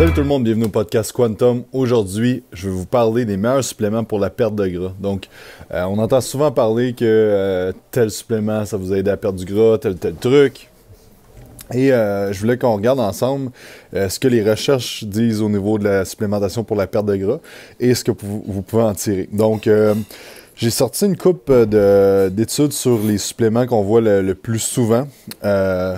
Salut tout le monde, bienvenue au podcast Quantum. Aujourd'hui, je vais vous parler des meilleurs suppléments pour la perte de gras. Donc, euh, on entend souvent parler que euh, tel supplément, ça vous aide à perdre du gras, tel tel truc. Et euh, je voulais qu'on regarde ensemble ce que les recherches disent au niveau de la supplémentation pour la perte de gras et ce que vous, pouvez en tirer. Donc, j'ai sorti une coupe d'études sur les suppléments qu'on voit le, plus souvent. Euh,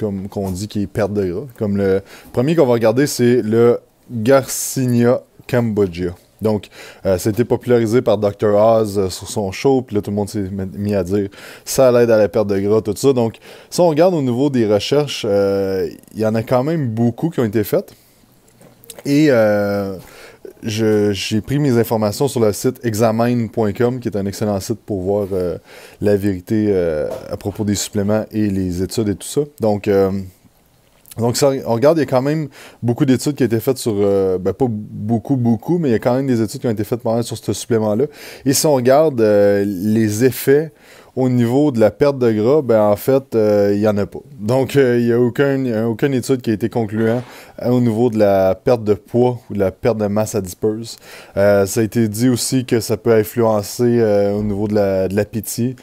comme qu'on dit qui est perte de gras. Comme le premier qu'on va regarder, c'est le Garcinia Cambogia. Donc, euh, c'était popularisé par Dr. Oz euh, sur son show, puis là, tout le monde s'est mis à dire ça l'aide à la perte de gras, tout ça. Donc, si on regarde au niveau des recherches, euh, il y en a quand même beaucoup qui ont été faites. Et euh, j'ai pris mes informations sur le site examine.com, qui est un excellent site pour voir euh, la vérité euh, à propos des suppléments et les études et tout ça. Donc, euh, donc on regarde, il y a quand même beaucoup d'études qui ont été faites sur, ben pas beaucoup, beaucoup, mais il y a quand même des études qui ont été faites sur ce supplément-là. Et si on regarde les effets au niveau de la perte de gras, ben en fait, euh, il n'y en a pas. Donc, euh, il n'y a aucun, aucune étude qui a été concluante au niveau de la perte de poids ou de la perte de masse à disperse. Euh, ça a été dit aussi que ça peut influencer au niveau de l'appétit.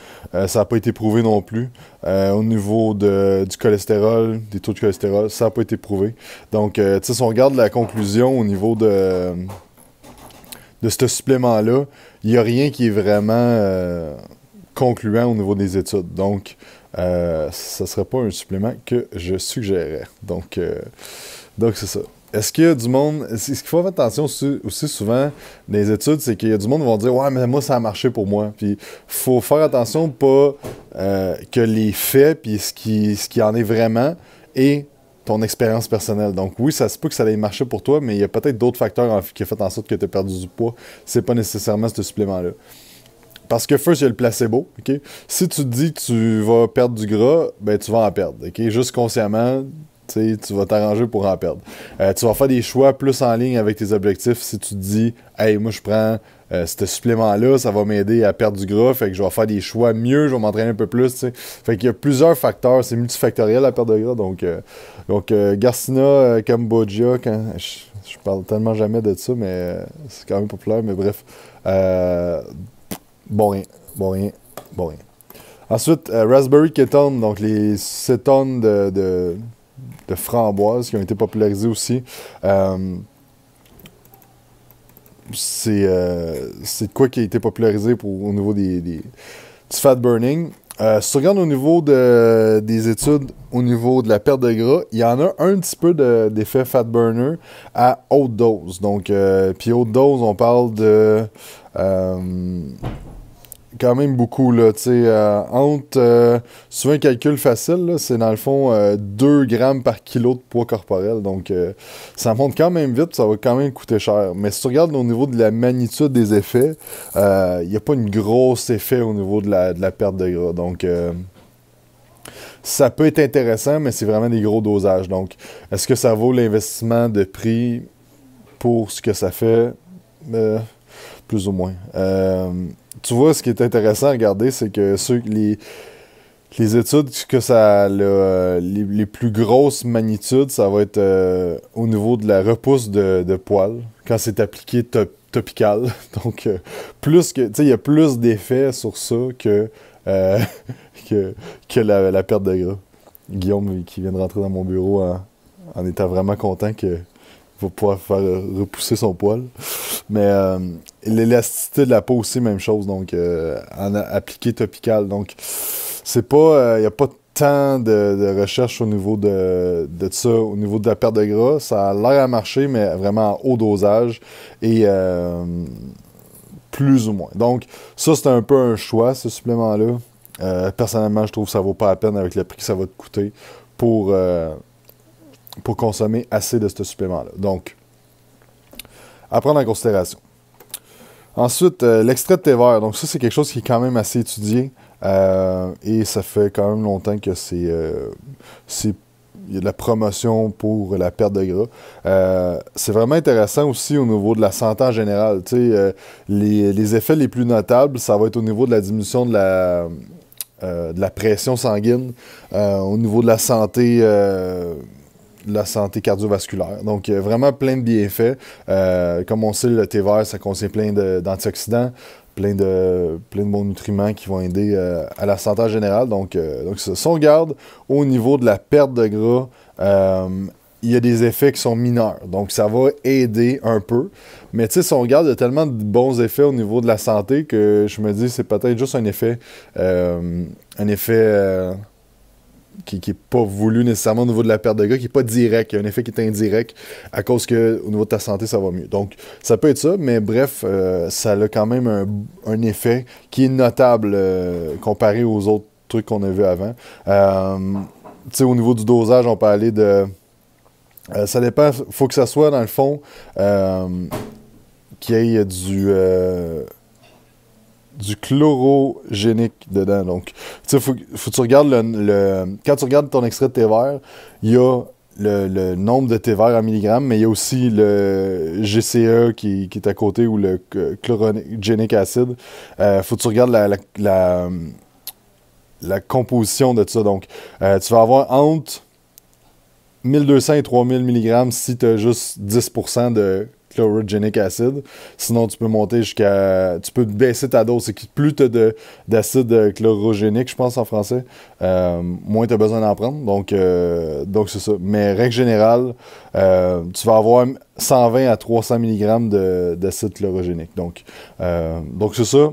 ça n'a pas été prouvé non plus. au niveau de, du cholestérol, des taux de cholestérol, ça n'a pas été prouvé. Donc, si on regarde la conclusion au niveau de, de ce supplément-là, il n'y a rien qui est vraiment concluant au niveau des études. Donc, euh, ce ne serait pas un supplément que je suggérerais. Donc, euh, donc c'est ça. Est-ce qu'il y a du monde. Ce qu'il faut faire attention aussi, souvent dans les études, c'est qu'il y a du monde qui vont dire Ouais, mais moi, ça a marché pour moi. Puis, faut faire attention pas euh, que les faits, puis ce qui, ce en est vraiment, et ton expérience personnelle. Donc oui, ça se peut que ça ait marché pour toi, mais il y a peut-être d'autres facteurs qui ont fait en sorte que tu aies perdu du poids. C'est pas nécessairement ce supplément-là. Parce que first, il y a le placebo. Okay? Si tu te dis que tu vas perdre du gras, ben tu vas en perdre. OK? Juste consciemment, tu vas t'arranger pour en perdre. Euh, tu vas faire des choix plus en ligne avec tes objectifs si tu te dis Hey, moi je prends euh, ce supplément-là, ça va m'aider à perdre du gras, fait que je vais faire des choix mieux, je vais m'entraîner un peu plus. T'sais. Fait qu'il y a plusieurs facteurs, c'est multifactoriel la perte de gras. Donc, euh, donc Garcina, Cambodia, quand je, parle tellement jamais de ça, mais c'est quand même populaire, mais bref. Bon rien, bon rien, bon rien. Ensuite, euh, Raspberry Ketone, donc les cétones de, de, de, framboise qui ont été popularisées aussi. Euh, c'est euh, quoi qui a été popularisé pour, au niveau des, du fat burning. Euh, si tu regardes au niveau de, des études, au niveau de la perte de gras, il y en a un petit peu d'effet fat burner à haute dose. Donc, puis haute dose, on parle de quand même beaucoup. Là, sais, euh, entre, euh, souvent, un calcul facile, c'est dans le fond 2 euh, grammes par kilo de poids corporel. Donc, ça monte quand même vite, ça va quand même coûter cher. Mais si tu regardes au niveau de la magnitude des effets, il n'y a pas une grosse effet au niveau de la, de la perte de gras. Donc, ça peut être intéressant, mais c'est vraiment des gros dosages. Donc, est-ce que ça vaut l'investissement de prix pour ce que ça fait? plus ou moins. Euh, tu vois, ce qui est intéressant à regarder, c'est que ceux les, les études que ça euh, le, les, plus grosses magnitudes, ça va être euh, au niveau de la repousse de, poils quand c'est appliqué topical. Donc, plus que, tu sais, il y a plus d'effets sur ça que, que, la, perte de gras. Guillaume, qui vient de rentrer dans mon bureau en, étant vraiment content que va pouvoir faire repousser son poil. Mais l'élasticité de la peau aussi, même chose, donc euh, en appliqué topical. Donc, c'est pas. Il euh, n'y a pas tant de, de recherche au niveau de, ça, au niveau de la perte de gras. Ça a l'air à marcher, mais vraiment en haut dosage. Et euh, plus ou moins. Donc, ça, c'est un peu un choix, ce supplément-là. personnellement, je trouve que ça vaut pas la peine avec le prix que ça va te coûter pour, pour consommer assez de ce supplément-là. Donc, à prendre en considération. Ensuite, euh, l'extrait de thé vert. Donc, ça, c'est quelque chose qui est quand même assez étudié. Euh, et ça fait quand même longtemps que c'est. Euh, y a de la promotion pour la perte de gras. c'est vraiment intéressant aussi au niveau de la santé en général. Les, les, effets les plus notables, ça va être au niveau de la diminution de la pression sanguine, au niveau de la santé la santé cardiovasculaire. Donc, euh, vraiment plein de bienfaits. Euh, comme on sait, le thé vert, ça contient plein d'antioxydants, plein de, plein de bons nutriments qui vont aider euh, à la santé générale. Donc, donc si on regarde au niveau de la perte de gras, il y a des effets qui sont mineurs. Donc, ça va aider un peu. Mais tu sais, si on regarde, il y a tellement de bons effets au niveau de la santé que je me dis, c'est peut-être juste un effet, un effet qui n'est pas voulu nécessairement au niveau de la perte de gras, qui n'est pas direct, il y a un effet qui est indirect à cause que au niveau de ta santé, ça va mieux. Donc, ça peut être ça, mais bref, euh, ça a quand même un, effet qui est notable euh, comparé aux autres trucs qu'on a vus avant. Euh, tu sais, au niveau du dosage, on peut aller de. ça dépend, faut que ça soit dans le fond qu'il y ait du du chlorogénique dedans. Donc, tu sais, faut, faut que tu regardes le, Quand tu regardes ton extrait de thé vert, il y a le, nombre de thé vert en milligrammes, mais il y a aussi le GCE qui, est à côté ou le chlorogénique acide. Euh, faut que tu regardes la, la, composition de ça. Donc, euh, tu vas avoir entre 1200 et 3000 mg si tu as juste 10% de chlorogénique acide Sinon, tu peux monter jusqu'à. Tu peux baisser ta dose. Plus tu as d'acide euh, chlorogénique, je pense en français, euh, moins tu as besoin d'en prendre. Donc, euh, donc c'est ça. Mais règle générale, tu vas avoir 120 à 300 mg d'acide chlorogénique. Donc, donc c'est ça.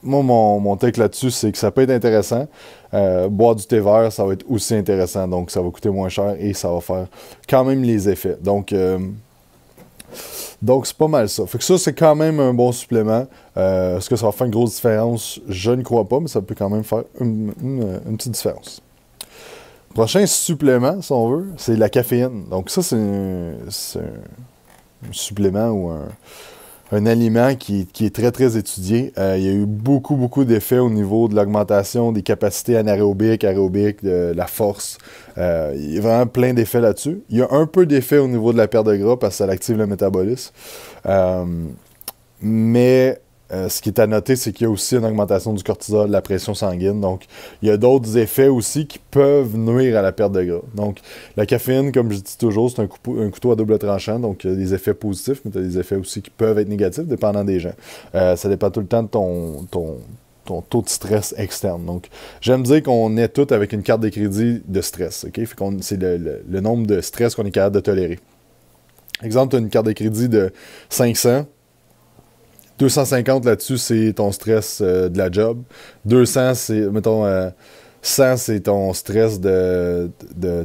Moi, mon, mon là-dessus, c'est que ça peut être intéressant. boire du thé vert, ça va être aussi intéressant. Donc, ça va coûter moins cher et ça va faire quand même les effets. Donc, euh donc, c'est pas mal ça. Fait que ça, c'est quand même un bon supplément. Euh, est-ce que ça va faire une grosse différence? Je ne crois pas, mais ça peut quand même faire une, petite différence. Prochain supplément, si on veut, c'est la caféine. Donc, ça, c'est un, supplément ou un, un aliment qui, est très, très étudié. Euh, il y a eu beaucoup, beaucoup d'effets au niveau de l'augmentation des capacités anaérobiques, aérobiques, de, la force. Euh, il y a vraiment plein d'effets là-dessus. Il y a un peu d'effets au niveau de la perte de gras parce que ça active le métabolisme. Euh, mais euh, ce qui est à noter, c'est qu'il y a aussi une augmentation du cortisol, de la pression sanguine. Donc, il y a d'autres effets aussi qui peuvent nuire à la perte de gras. Donc, la caféine, comme je dis toujours, c'est un, couteau à double tranchant. Donc, il y a des effets positifs, mais tu as des effets aussi qui peuvent être négatifs, dépendant des gens. Euh, ça dépend tout le temps de ton, taux de stress externe. Donc, j'aime dire qu'on est tous avec une carte de crédit de stress. C'est le, le nombre de stress qu'on est capable de tolérer. Exemple, tu as une carte de crédit de 500 250 là-dessus, c'est ton stress euh, de la job. 200, c'est, mettons, 100, euh, c'est ton stress de,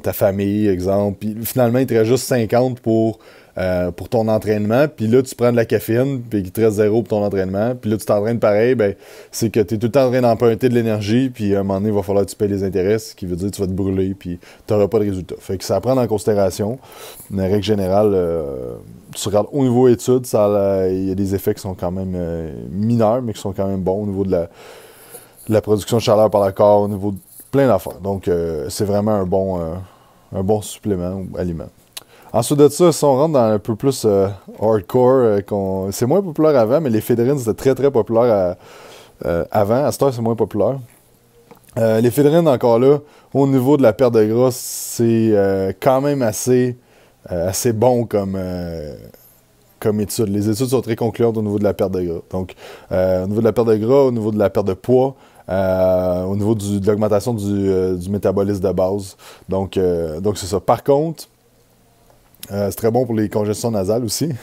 ta famille, exemple. Puis finalement, il te reste juste 50 pour euh, pour ton entraînement, puis là, tu prends de la caféine, puis il te reste zéro pour ton entraînement, puis là, tu t'entraînes pareil, ben, c'est que tu es tout le temps en train d'emprunter de l'énergie, puis à un moment donné, il va falloir que tu payes les intérêts, ce qui veut dire que tu vas te brûler, puis tu n'auras pas de résultat. Fait que ça à prendre en considération. Mais règle générale, euh, tu regardes au niveau études, il y a des effets qui sont quand même euh, mineurs, mais qui sont quand même bons au niveau de la, production de chaleur par le corps, au niveau de plein d'affaires. Donc, c'est vraiment un bon, un bon supplément ou aliment. Ensuite de ça, si on rentre dans un peu plus euh, hardcore, euh, c'est moins populaire avant, mais les fédérines c'était très très populaire euh, avant. À ce c'est moins populaire. les fédérines, encore là, au niveau de la perte de gras, c'est quand même assez, assez bon comme, comme étude. Les études sont très concluantes au niveau de la perte de gras. Donc, au niveau de la perte de gras, au niveau de la perte de poids, au niveau de l'augmentation du, métabolisme de base. Donc, donc c'est ça. Par contre, euh, c'est très bon pour les congestions nasales aussi.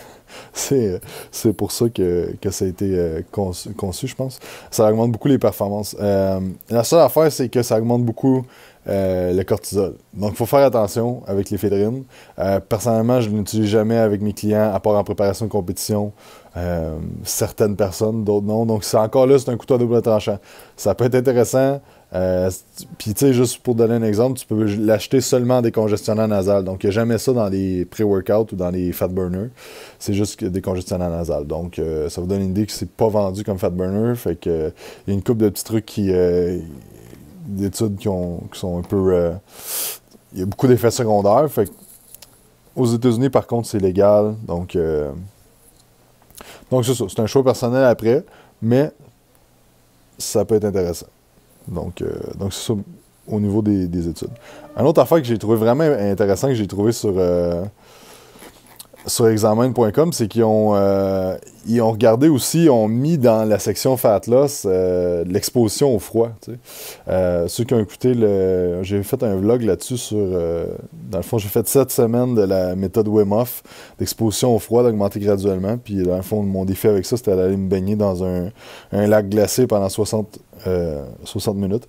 Euh, c'est, pour ça que, que ça a été euh, conçu, je pense. Ça augmente beaucoup les performances. la seule affaire, c'est que ça augmente beaucoup euh, le cortisol. Donc, il faut faire attention avec l'éphédrine. Euh, personnellement, je ne l'utilise jamais avec mes clients, à part en préparation de compétition. Euh, certaines personnes, d'autres non. Donc, c'est encore là, c'est un couteau à double tranchant. Ça peut être intéressant. Euh, puis, tu sais, juste pour donner un exemple, tu peux l'acheter seulement des congestionnants nasaux. Donc, il n'y a jamais ça dans les pré workout ou dans les fat burners. C'est juste des congestionnants nasales. Donc, ça vous donne une idée que c'est pas vendu comme fat burner. Fait que, il y a une coupe de petits trucs qui d'études qui, ont, qui sont un peu. Euh, il y a beaucoup d'effets secondaires. Fait aux États-Unis, par contre, c'est légal. Donc, euh, donc c'est ça. C'est un choix personnel après, mais ça peut être intéressant. Donc, euh, donc c'est ça au niveau des, des, études. Un autre affaire que j'ai trouvé vraiment intéressant, que j'ai trouvé sur, sur examen.com, c'est qu'ils ont, ils ont regardé aussi, ils ont mis dans la section Fat Loss euh, l'exposition au froid. Euh, ceux qui ont écouté, le, j'ai fait un vlog là-dessus sur. Euh, dans le fond, j'ai fait sept semaines de la méthode Wim Hof, d'exposition au froid, d'augmenter graduellement. Puis, dans le fond, mon défi avec ça, c'était d'aller me baigner dans un, lac glacé pendant 60, minutes.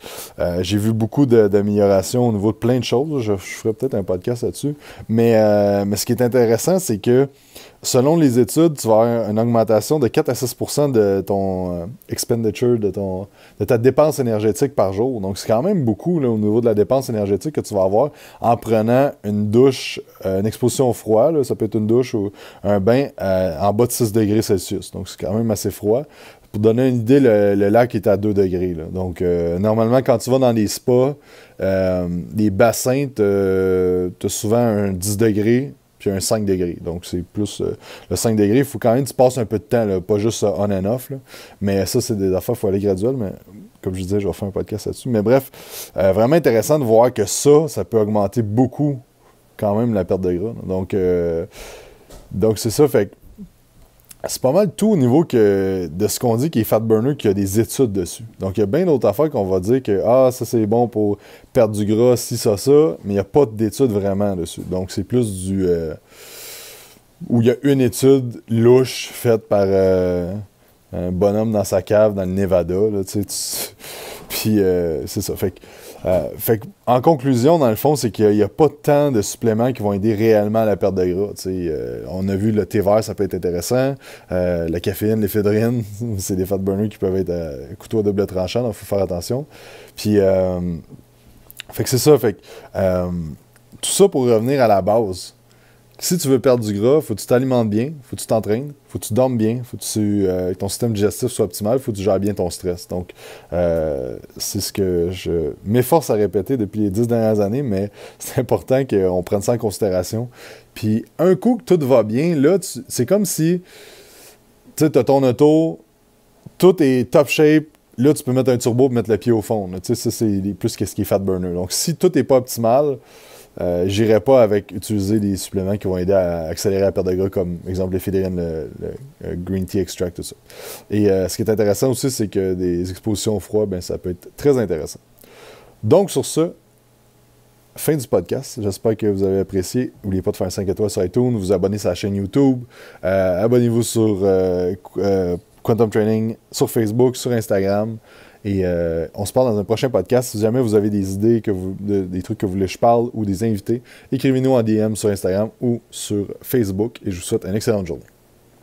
j'ai vu beaucoup d'améliorations au niveau de plein de choses. Je, ferai peut-être un podcast là-dessus. Mais, mais ce qui est intéressant, c'est que selon les études, tu vas avoir une augmentation de 4 à 6 de ton euh, expenditure, de, ton, de ta dépense énergétique par jour. Donc, c'est quand même beaucoup au niveau de la dépense énergétique que tu vas avoir en prenant une douche, euh, une exposition au froid. ça peut être une douche ou un bain euh, en bas de 6 degrés Celsius. Donc, c'est quand même assez froid. Pour donner une idée, le, lac est à 2 degrés. Donc, normalement, quand tu vas dans des spas, les bassins, tu as souvent un 10 degrés puis un 5 degrés. Donc, c'est plus euh, le 5 degrés. Il faut quand même que tu passes un peu de temps, pas juste on and off. Mais ça, c'est des affaires, il faut aller graduel. Mais comme je disais, je vais faire un podcast là-dessus. Mais bref, euh, vraiment intéressant de voir que ça, ça peut augmenter beaucoup quand même la perte de gras. Donc, euh, donc c'est ça. Fait que, c'est pas mal tout au niveau de ce qu'on dit qui est fat burner qu'il y a des études dessus. Donc, il y a bien d'autres affaires qu'on va dire que ah, ça c'est bon pour perdre du gras, si, ça, ça, mais il n'y a pas d'études vraiment dessus. Donc, c'est plus du. Euh, où il y a une étude louche faite par euh, un bonhomme dans sa cave dans le Nevada. Là, tu... Puis, euh, c'est ça. Fait que euh, en conclusion, dans le fond, c'est qu'il n'y a, pas tant de suppléments qui vont aider réellement à la perte de gras. Euh, on a vu le thé vert, ça peut être intéressant. Euh, la caféine, l'éphédrine, c'est des fat burners qui peuvent être à couteau à double tranchant, donc il faut faire attention. Puis, fait c'est ça. tout ça pour revenir à la base si tu veux perdre du gras, faut que tu t'alimentes bien, faut que tu t'entraînes, faut que tu dormes bien, faut que euh, ton système digestif soit optimal, faut que tu gères bien ton stress. Donc, euh, c'est ce que je m'efforce à répéter depuis les dix dernières années, mais c'est important qu'on prenne ça en considération. Puis, un coup que tout va bien, là, c'est comme si tu as ton auto, tout est top shape, là, tu peux mettre un turbo et mettre le pied au fond. Tu sais, ça, c'est plus que ce qui est fat burner. Donc, si tout n'est pas optimal, je euh, j'irai pas avec utiliser des suppléments qui vont aider à accélérer la perte de gras, comme exemple les le, le, euh, green tea extract, tout ça. Et euh, ce qui est intéressant aussi, c'est que des expositions au froid, ben, ça peut être très intéressant. Donc, sur ce, fin du podcast. J'espère que vous avez apprécié. N'oubliez pas de faire un 5 étoiles sur iTunes, vous abonner à la chaîne YouTube, abonnez-vous sur Quantum Training sur Facebook, sur Instagram. Et euh, on se parle dans un prochain podcast. Si jamais vous avez des idées, que vous, des trucs que vous voulez que je parle ou des invités, écrivez-nous en DM sur Instagram ou sur Facebook. Et je vous souhaite une excellente journée.